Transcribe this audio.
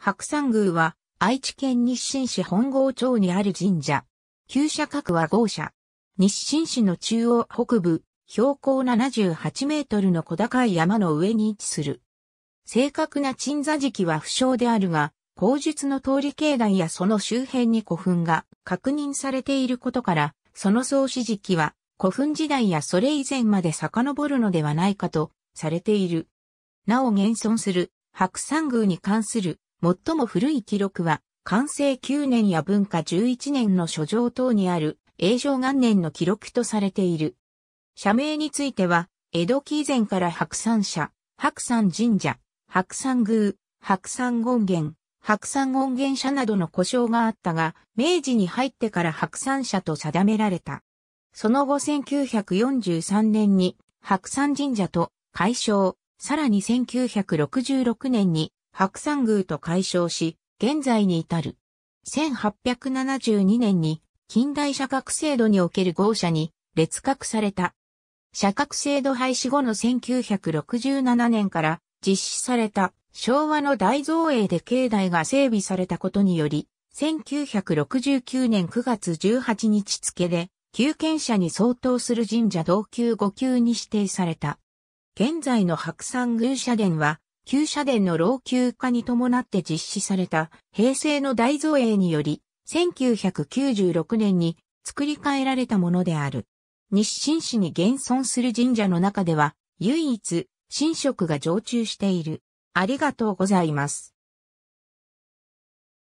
白山宮は愛知県日清市本郷町にある神社。旧社格は豪社。日清市の中央北部、標高78メートルの小高い山の上に位置する。正確な鎮座時期は不詳であるが、口述の通り境内やその周辺に古墳が確認されていることから、その創始時期は古墳時代やそれ以前まで遡るのではないかとされている。なお現存する白山宮に関する最も古い記録は、完成9年や文化11年の書状等にある、永正元年の記録とされている。社名については、江戸期以前から白山社、白山神社、白山宮、白山権現、白山権現社などの故障があったが、明治に入ってから白山社と定められた。その後1943年に白山神社と改称、さらに1966年に白山宮と解消し、現在に至る。1872年に近代社格制度における豪社に列格された。社格制度廃止後の1967年から実施された昭和の大造営で境内が整備されたことにより、1969年9月18日付で、旧建者に相当する神社同級5級に指定された。現在の白山宮社殿は、旧社殿の老朽化に伴って実施された平成の大造営により、1996年に作り変えられたものである。日清市に現存する神社の中では、唯一、神職が常駐している。ありがとうございます。